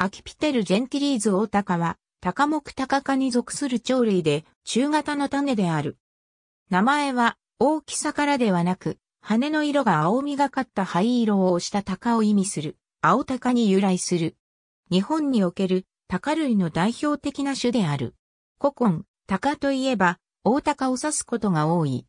アキピテルジェンティリーズオオタカは、タカモクタカ科に属する鳥類で、中型の種である。名前は、大きさからではなく、羽の色が青みがかった灰色をしたタカを意味する、青タカに由来する。日本における、タカ類の代表的な種である。古今、タカといえば、大タカを指すことが多い。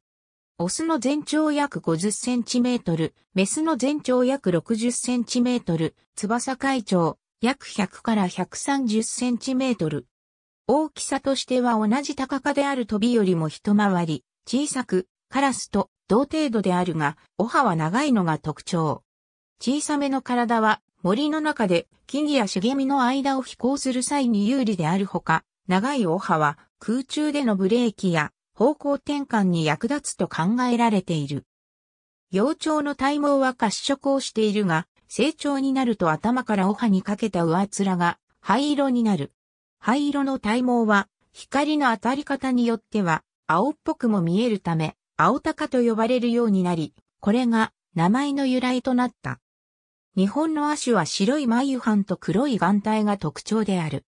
オスの全長約50センチメートル、メスの全長約60センチメートル、翼会長、約100から130センチメートル。大きさとしては同じ高かである飛びよりも一回り、小さく、カラスと同程度であるが、お歯は長いのが特徴。小さめの体は森の中で木々や茂みの間を飛行する際に有利であるほか、長いお歯は空中でのブレーキや方向転換に役立つと考えられている。幼鳥の体毛は褐色をしているが、成長になると頭からお葉にかけた上面が灰色になる。灰色の体毛は光の当たり方によっては青っぽくも見えるため青鷹と呼ばれるようになり、これが名前の由来となった。日本の亜種は白い眉藩と黒い眼帯が特徴である。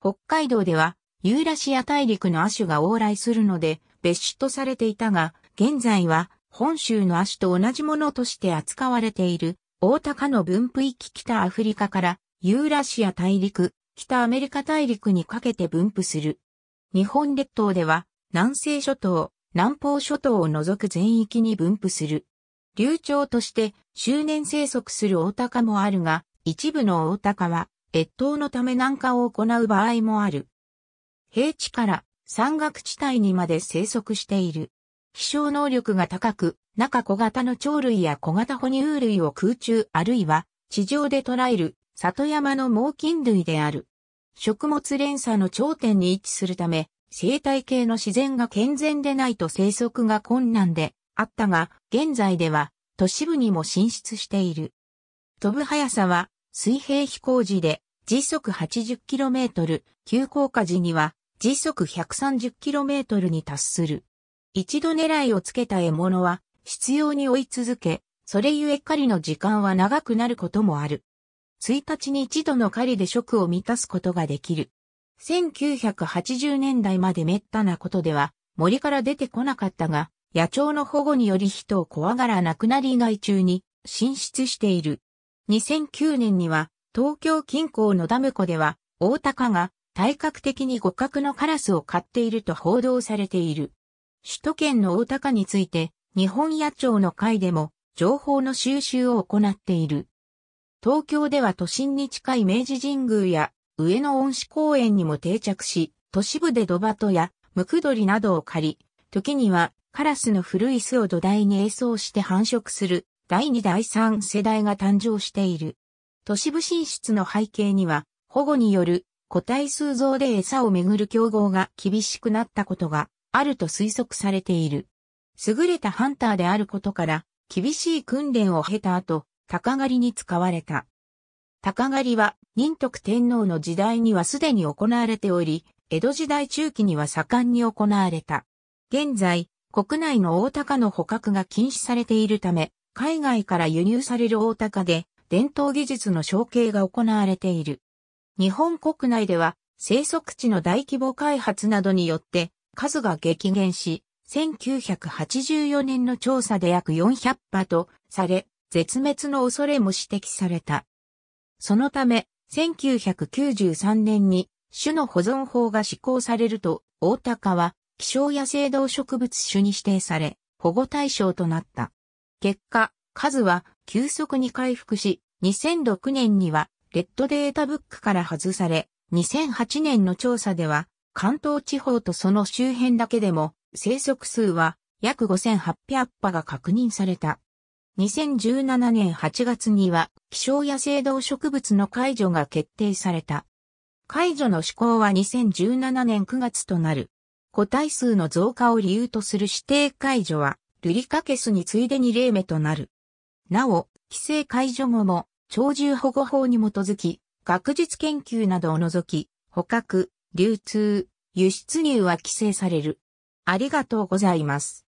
北海道ではユーラシア大陸の亜種が往来するので別種とされていたが、現在は本州の亜種と同じものとして扱われている大高の分布域北アフリカからユーラシア大陸、北アメリカ大陸にかけて分布する。日本列島では南西諸島、南方諸島を除く全域に分布する。流暢として周年生息する大高もあるが、一部の大高は越冬のため南下を行う場合もある。平地から山岳地帯にまで生息している。飛翔能力が高く、中小型の鳥類や小型哺乳類を空中あるいは地上で捉える里山の猛禽類である。食物連鎖の頂点に位置するため、生態系の自然が健全でないと生息が困難であったが、現在では都市部にも進出している。飛ぶ速さは水平飛行時で時速 80km、急降下時には時速 130km に達する。一度狙いをつけた獲物は、必要に追い続け、それゆえ狩りの時間は長くなることもある。1日に一度の狩りで食を満たすことができる。1980年代まで滅多なことでは、森から出てこなかったが、野鳥の保護により人を怖がらなくなり以外中に進出している。2009年には、東京近郊のダム湖では、大高が、体格的に互角のカラスを飼っていると報道されている。首都圏の大高について、日本野鳥の会でも情報の収集を行っている。東京では都心に近い明治神宮や上野恩賜公園にも定着し、都市部でドバトやムクドリなどを借り、時にはカラスの古い巣を土台に営装して繁殖する第2第3世代が誕生している。都市部進出の背景には保護による個体数増で餌をめぐる競合が厳しくなったことがあると推測されている。優れたハンターであることから、厳しい訓練を経た後、鷹狩りに使われた。鷹狩りは、仁徳天皇の時代にはすでに行われており、江戸時代中期には盛んに行われた。現在、国内の大鷹の捕獲が禁止されているため、海外から輸入される大鷹で、伝統技術の承継が行われている。日本国内では、生息地の大規模開発などによって、数が激減し、1984年の調査で約400羽とされ、絶滅の恐れも指摘された。そのため、1993年に種の保存法が施行されると、大高は希少野生動植物種に指定され、保護対象となった。結果、数は急速に回復し、2006年にはレッドデータブックから外され、2008年の調査では関東地方とその周辺だけでも生息数は約5800羽が確認された。2017年8月には気象野生動植物の解除が決定された。解除の施行は2017年9月となる。個体数の増加を理由とする指定解除は、ルリカケスに次いで2例目となる。なお、規制解除後も、鳥獣保護法に基づき、学術研究などを除き、捕獲、流通、輸出入は規制される。ありがとうございます。